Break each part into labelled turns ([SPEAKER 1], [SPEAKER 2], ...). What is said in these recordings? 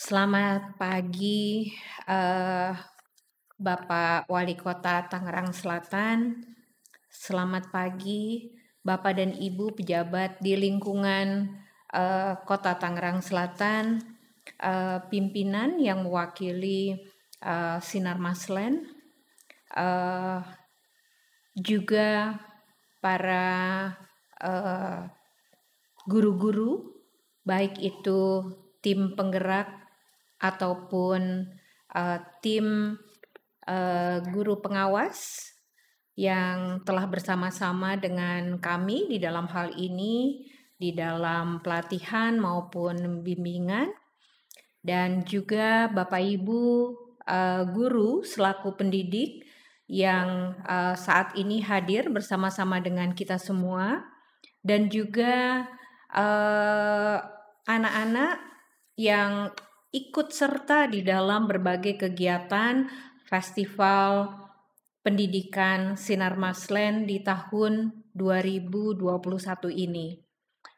[SPEAKER 1] Selamat pagi, uh, Bapak Wali Kota Tangerang Selatan. Selamat pagi, Bapak dan Ibu pejabat di lingkungan uh, Kota Tangerang Selatan, uh, pimpinan yang mewakili uh, Sinar Maslen, uh, juga para guru guru-guru, baik itu tim penggerak ataupun uh, tim uh, guru pengawas yang telah bersama-sama dengan kami di dalam hal ini di dalam pelatihan maupun bimbingan dan juga Bapak Ibu uh, guru selaku pendidik yang uh, saat ini hadir bersama-sama dengan kita semua dan juga anak-anak uh, anak -anak yang ikut serta di dalam berbagai kegiatan festival pendidikan Sinar Maslen di tahun 2021 ini.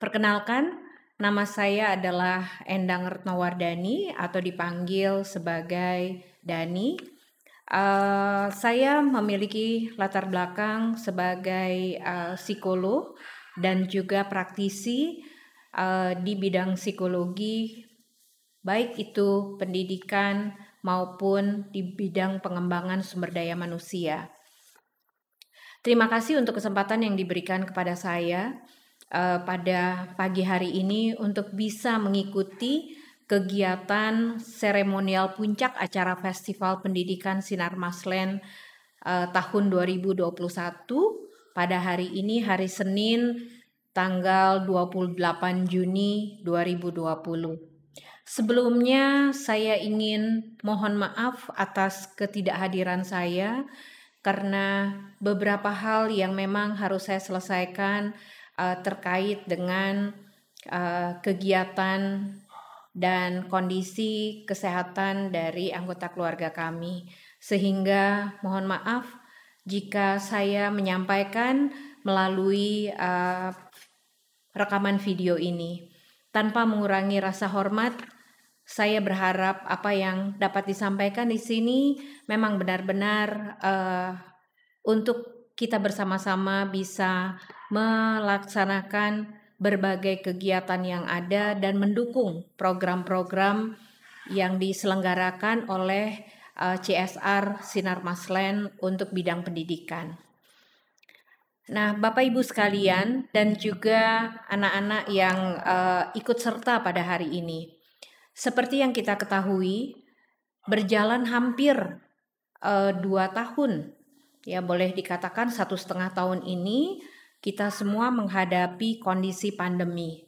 [SPEAKER 1] Perkenalkan, nama saya adalah Endang Retnowardani atau dipanggil sebagai Dani. Uh, eh, saya memiliki latar belakang sebagai uh, psikolog dan juga praktisi uh, di bidang psikologi baik itu pendidikan maupun di bidang pengembangan sumber daya manusia. Terima kasih untuk kesempatan yang diberikan kepada saya eh, pada pagi hari ini untuk bisa mengikuti kegiatan seremonial puncak acara Festival Pendidikan Sinar Maslen eh, tahun 2021 pada hari ini hari Senin tanggal 28 Juni 2020. Sebelumnya saya ingin mohon maaf atas ketidakhadiran saya karena beberapa hal yang memang harus saya selesaikan uh, terkait dengan uh, kegiatan dan kondisi kesehatan dari anggota keluarga kami. Sehingga mohon maaf jika saya menyampaikan melalui uh, rekaman video ini. Tanpa mengurangi rasa hormat saya berharap apa yang dapat disampaikan di sini memang benar-benar uh, untuk kita bersama-sama bisa melaksanakan berbagai kegiatan yang ada dan mendukung program-program yang diselenggarakan oleh uh, eh, CSR Sinar Maslen untuk bidang pendidikan. Nah, Bapak Ibu sekalian dan juga anak-anak yang uh, ikut serta pada hari ini. Seperti yang kita ketahui, berjalan hampir uh, dua tahun, ya boleh dikatakan satu setengah tahun ini kita semua menghadapi kondisi pandemi,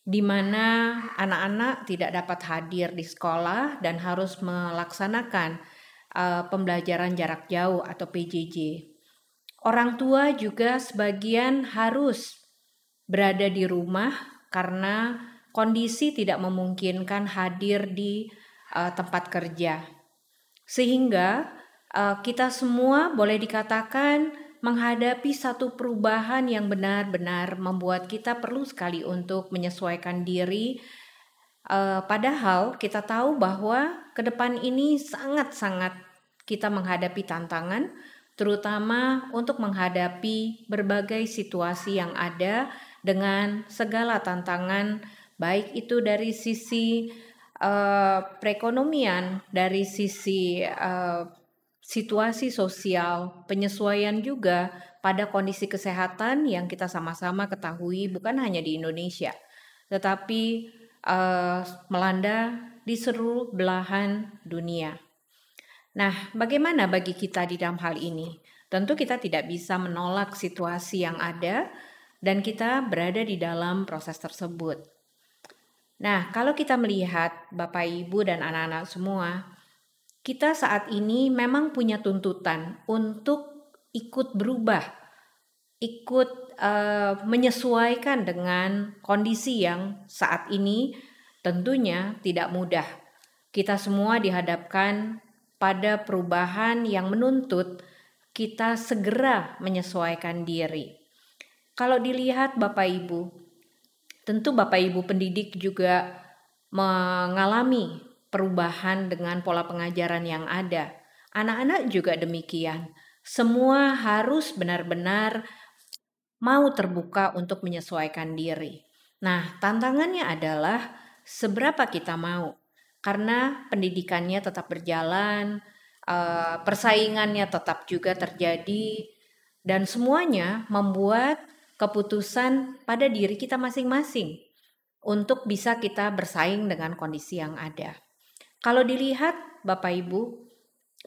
[SPEAKER 1] di mana anak-anak tidak dapat hadir di sekolah dan harus melaksanakan uh, pembelajaran jarak jauh atau PJJ. Orang tua juga sebagian harus berada di rumah karena kondisi tidak memungkinkan hadir di uh, tempat kerja. Sehingga uh, kita semua boleh dikatakan menghadapi satu perubahan yang benar-benar membuat kita perlu sekali untuk menyesuaikan diri. Uh, padahal kita tahu bahwa ke depan ini sangat-sangat kita menghadapi tantangan, terutama untuk menghadapi berbagai situasi yang ada dengan segala tantangan baik itu dari sisi uh, perekonomian, dari sisi uh, situasi sosial, penyesuaian juga pada kondisi kesehatan yang kita sama-sama ketahui bukan hanya di Indonesia, tetapi uh, melanda di seluruh belahan dunia. Nah, bagaimana bagi kita di dalam hal ini? Tentu kita tidak bisa menolak situasi yang ada dan kita berada di dalam proses tersebut. Nah, kalau kita melihat Bapak, Ibu, dan anak-anak semua, kita saat ini memang punya tuntutan untuk ikut berubah, ikut uh, menyesuaikan dengan kondisi yang saat ini tentunya tidak mudah. Kita semua dihadapkan pada perubahan yang menuntut kita segera menyesuaikan diri. Kalau dilihat, Bapak Ibu, Tentu Bapak Ibu pendidik juga mengalami perubahan dengan pola pengajaran yang ada. Anak-anak juga demikian. Semua harus benar-benar mau terbuka untuk menyesuaikan diri. Nah, tantangannya adalah seberapa kita mau. Karena pendidikannya tetap berjalan, eh, persaingannya tetap juga terjadi dan semuanya membuat keputusan pada diri kita masing-masing untuk bisa kita bersaing dengan kondisi yang ada. Kalau dilihat, Bapak Ibu,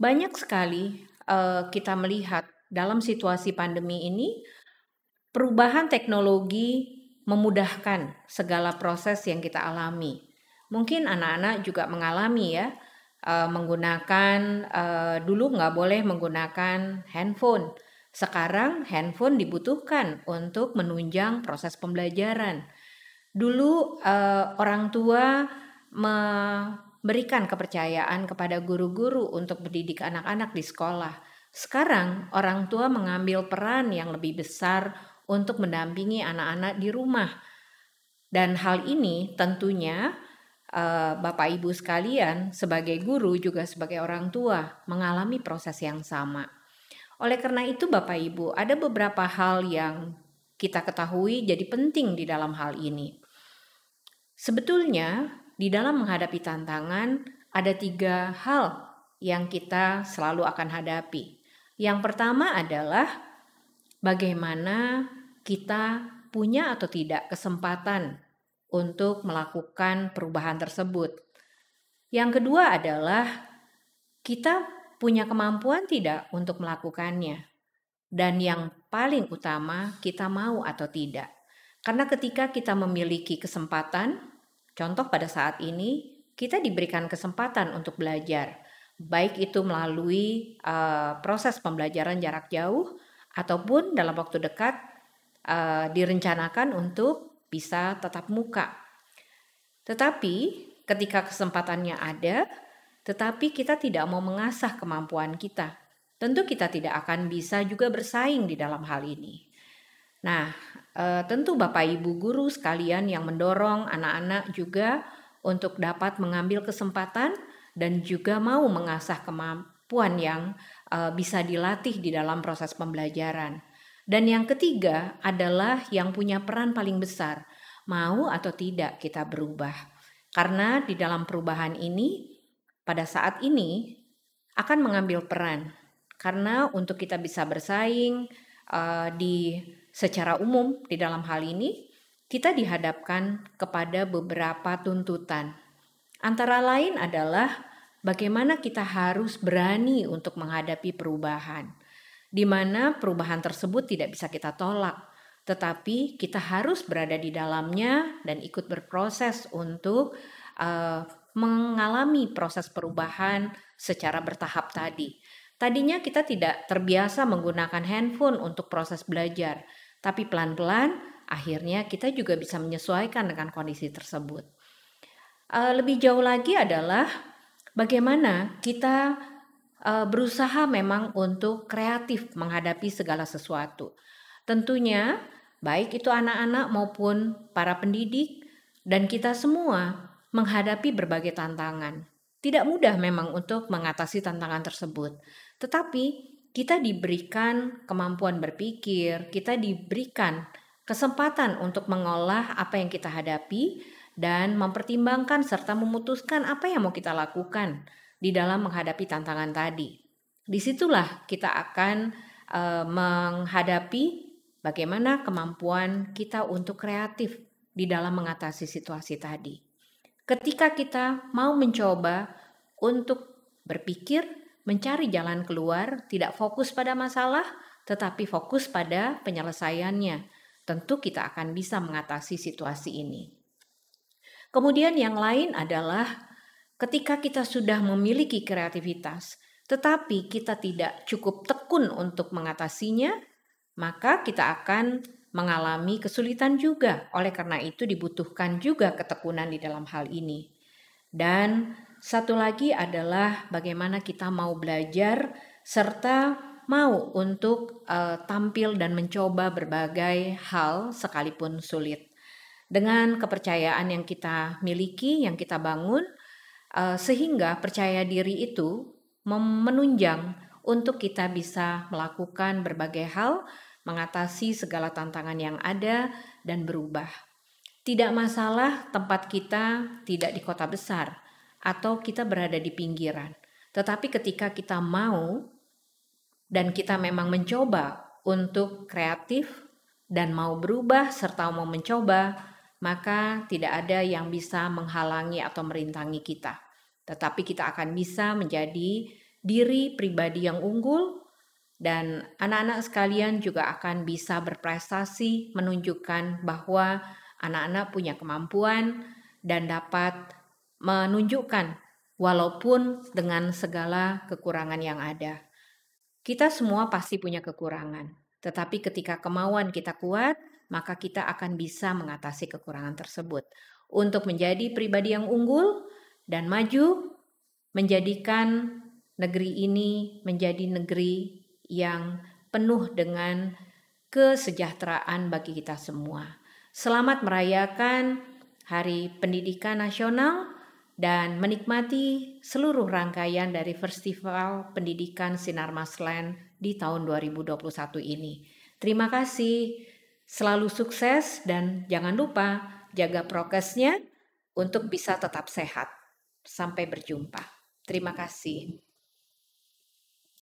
[SPEAKER 1] banyak sekali uh, kita melihat dalam situasi pandemi ini perubahan teknologi memudahkan segala proses yang kita alami. Mungkin anak-anak juga mengalami ya uh, menggunakan uh, dulu nggak boleh menggunakan handphone sekarang handphone dibutuhkan untuk menunjang proses pembelajaran. Dulu eh, orang tua memberikan kepercayaan kepada guru-guru untuk mendidik anak-anak di sekolah. Sekarang orang tua mengambil peran yang lebih besar untuk mendampingi anak-anak di rumah. Dan hal ini tentunya eh, Bapak Ibu sekalian sebagai guru juga sebagai orang tua mengalami proses yang sama. Oleh karena itu Bapak Ibu, ada beberapa hal yang kita ketahui jadi penting di dalam hal ini. Sebetulnya di dalam menghadapi tantangan ada tiga hal yang kita selalu akan hadapi. Yang pertama adalah bagaimana kita punya atau tidak kesempatan untuk melakukan perubahan tersebut. Yang kedua adalah kita punya kemampuan tidak untuk melakukannya. Dan yang paling utama, kita mau atau tidak. Karena ketika kita memiliki kesempatan, contoh pada saat ini, kita diberikan kesempatan untuk belajar, baik itu melalui uh, proses pembelajaran jarak jauh ataupun dalam waktu dekat uh, direncanakan untuk bisa tetap muka. Tetapi ketika kesempatannya ada, tetapi kita tidak mau mengasah kemampuan kita. Tentu kita tidak akan bisa juga bersaing di dalam hal ini. Nah, e, tentu Bapak Ibu guru sekalian yang mendorong anak-anak juga untuk dapat mengambil kesempatan dan juga mau mengasah kemampuan yang e, bisa dilatih di dalam proses pembelajaran. Dan yang ketiga adalah yang punya peran paling besar, mau atau tidak kita berubah. Karena di dalam perubahan ini pada saat ini akan mengambil peran karena untuk kita bisa bersaing uh, di secara umum di dalam hal ini kita dihadapkan kepada beberapa tuntutan. Antara lain adalah bagaimana kita harus berani untuk menghadapi perubahan di mana perubahan tersebut tidak bisa kita tolak, tetapi kita harus berada di dalamnya dan ikut berproses untuk uh, mengalami proses perubahan secara bertahap tadi. Tadinya kita tidak terbiasa menggunakan handphone untuk proses belajar, tapi pelan-pelan akhirnya kita juga bisa menyesuaikan dengan kondisi tersebut. Eh, lebih jauh lagi adalah bagaimana kita eh, berusaha memang untuk kreatif menghadapi segala sesuatu. Tentunya baik itu anak-anak maupun para pendidik dan kita semua menghadapi berbagai tantangan. Tidak mudah memang untuk mengatasi tantangan tersebut, tetapi kita diberikan kemampuan berpikir, kita diberikan kesempatan untuk mengolah apa yang kita hadapi dan mempertimbangkan serta memutuskan apa yang mau kita lakukan di dalam menghadapi tantangan tadi. Disitulah kita akan e, menghadapi bagaimana kemampuan kita untuk kreatif di dalam mengatasi situasi tadi ketika kita mau mencoba untuk berpikir, mencari jalan keluar, tidak fokus pada masalah, tetapi fokus pada penyelesaiannya. Tentu kita akan bisa mengatasi situasi ini. Kemudian yang lain adalah ketika kita sudah memiliki kreativitas, tetapi kita tidak cukup tekun untuk mengatasinya, maka kita akan mengalami kesulitan juga. Oleh karena itu dibutuhkan juga ketekunan di dalam hal ini. Dan satu lagi adalah bagaimana kita mau belajar serta mau untuk uh, tampil dan mencoba berbagai hal sekalipun sulit. Dengan kepercayaan yang kita miliki, yang kita bangun, eh, sehingga percaya diri itu menunjang untuk kita bisa melakukan berbagai hal mengatasi segala tantangan yang ada dan berubah. Tidak masalah tempat kita tidak di kota besar atau kita berada di pinggiran. Tetapi ketika kita mau dan kita memang mencoba untuk kreatif dan mau berubah serta mau mencoba, maka tidak ada yang bisa menghalangi atau merintangi kita. Tetapi kita akan bisa menjadi diri pribadi yang unggul dan anak-anak sekalian juga akan bisa berprestasi menunjukkan bahwa anak-anak punya kemampuan dan dapat menunjukkan walaupun dengan segala kekurangan yang ada. Kita semua pasti punya kekurangan, tetapi ketika kemauan kita kuat, maka kita akan bisa mengatasi kekurangan tersebut. Untuk menjadi pribadi yang unggul dan maju, menjadikan negeri ini menjadi negeri yang penuh dengan kesejahteraan bagi kita semua. Selamat merayakan Hari Pendidikan Nasional dan menikmati seluruh rangkaian dari Festival Pendidikan Sinar Maslen di tahun 2021 ini. Terima kasih, selalu sukses dan jangan lupa jaga prokesnya untuk bisa tetap sehat. Sampai berjumpa. Terima kasih.